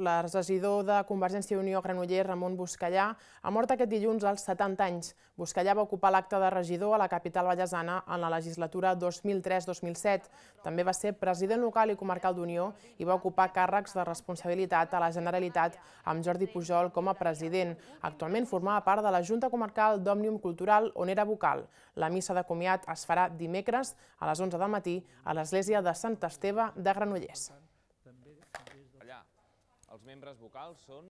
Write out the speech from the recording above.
la L'exregidor de Convergència i Unió Granoller, Ramon Buscallà, ha mort aquest dilluns als 70 anys. Buscallà va ocupar l'acte de regidor a la capital ballesana en la legislatura 2003-2007. També va ser president local i comarcal d'Unió i va ocupar càrrecs de responsabilitat a la Generalitat amb Jordi Pujol com a president. Actualment formava part de la Junta Comarcal d'Òmnium Cultural, on era vocal. La missa de comiat es farà dimecres a les 11 del matí a l'església de Sant Esteve de Granollers. Els membres vocals són